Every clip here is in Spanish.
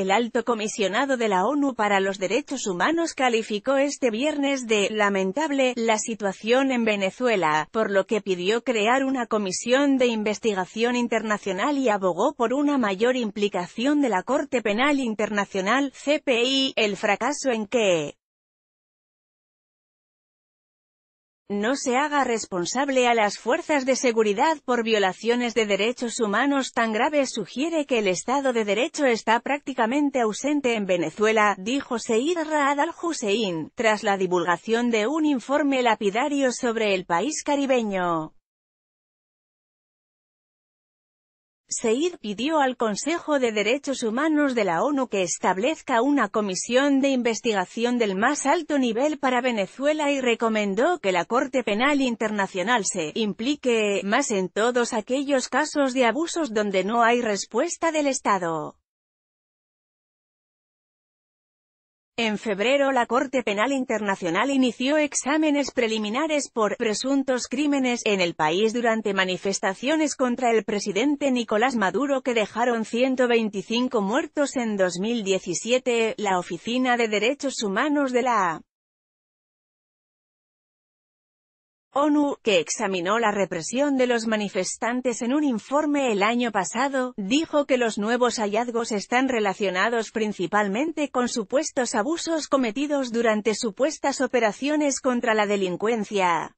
El alto comisionado de la ONU para los Derechos Humanos calificó este viernes de «lamentable» la situación en Venezuela, por lo que pidió crear una comisión de investigación internacional y abogó por una mayor implicación de la Corte Penal Internacional, CPI, el fracaso en que no se haga responsable a las fuerzas de seguridad por violaciones de derechos humanos tan graves sugiere que el Estado de Derecho está prácticamente ausente en Venezuela, dijo Seid Raad al-Hussein, tras la divulgación de un informe lapidario sobre el país caribeño. Seid pidió al Consejo de Derechos Humanos de la ONU que establezca una comisión de investigación del más alto nivel para Venezuela y recomendó que la Corte Penal Internacional se implique más en todos aquellos casos de abusos donde no hay respuesta del Estado. En febrero la Corte Penal Internacional inició exámenes preliminares por presuntos crímenes en el país durante manifestaciones contra el presidente Nicolás Maduro que dejaron 125 muertos en 2017. La Oficina de Derechos Humanos de la ONU, que examinó la represión de los manifestantes en un informe el año pasado, dijo que los nuevos hallazgos están relacionados principalmente con supuestos abusos cometidos durante supuestas operaciones contra la delincuencia.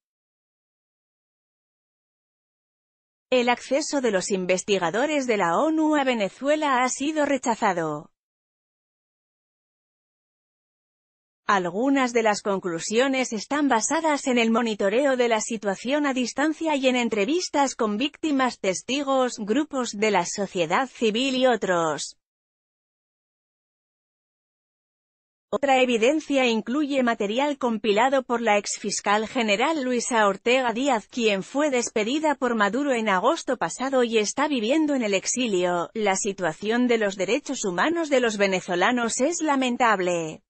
El acceso de los investigadores de la ONU a Venezuela ha sido rechazado. Algunas de las conclusiones están basadas en el monitoreo de la situación a distancia y en entrevistas con víctimas, testigos, grupos de la sociedad civil y otros. Otra evidencia incluye material compilado por la exfiscal general Luisa Ortega Díaz quien fue despedida por Maduro en agosto pasado y está viviendo en el exilio. La situación de los derechos humanos de los venezolanos es lamentable.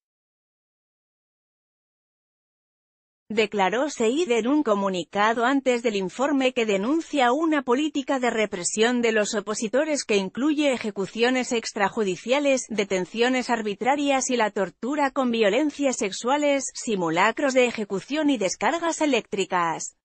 declaró Seid en un comunicado antes del informe que denuncia una política de represión de los opositores que incluye ejecuciones extrajudiciales, detenciones arbitrarias y la tortura con violencias sexuales, simulacros de ejecución y descargas eléctricas.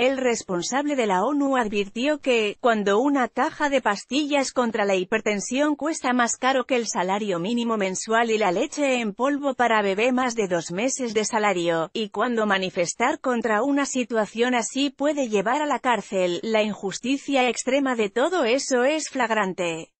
El responsable de la ONU advirtió que, cuando una caja de pastillas contra la hipertensión cuesta más caro que el salario mínimo mensual y la leche en polvo para bebé más de dos meses de salario, y cuando manifestar contra una situación así puede llevar a la cárcel, la injusticia extrema de todo eso es flagrante.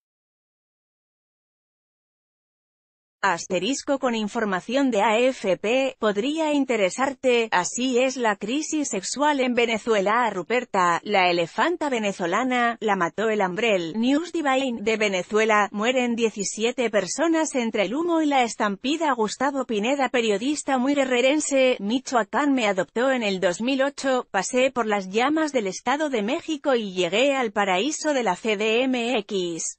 Asterisco con información de AFP, podría interesarte, así es la crisis sexual en Venezuela a Ruperta, la elefanta venezolana, la mató el hambrel News Divine, de Venezuela, mueren 17 personas entre el humo y la estampida Gustavo Pineda periodista muy guerrerense, Michoacán me adoptó en el 2008, pasé por las llamas del Estado de México y llegué al paraíso de la CDMX.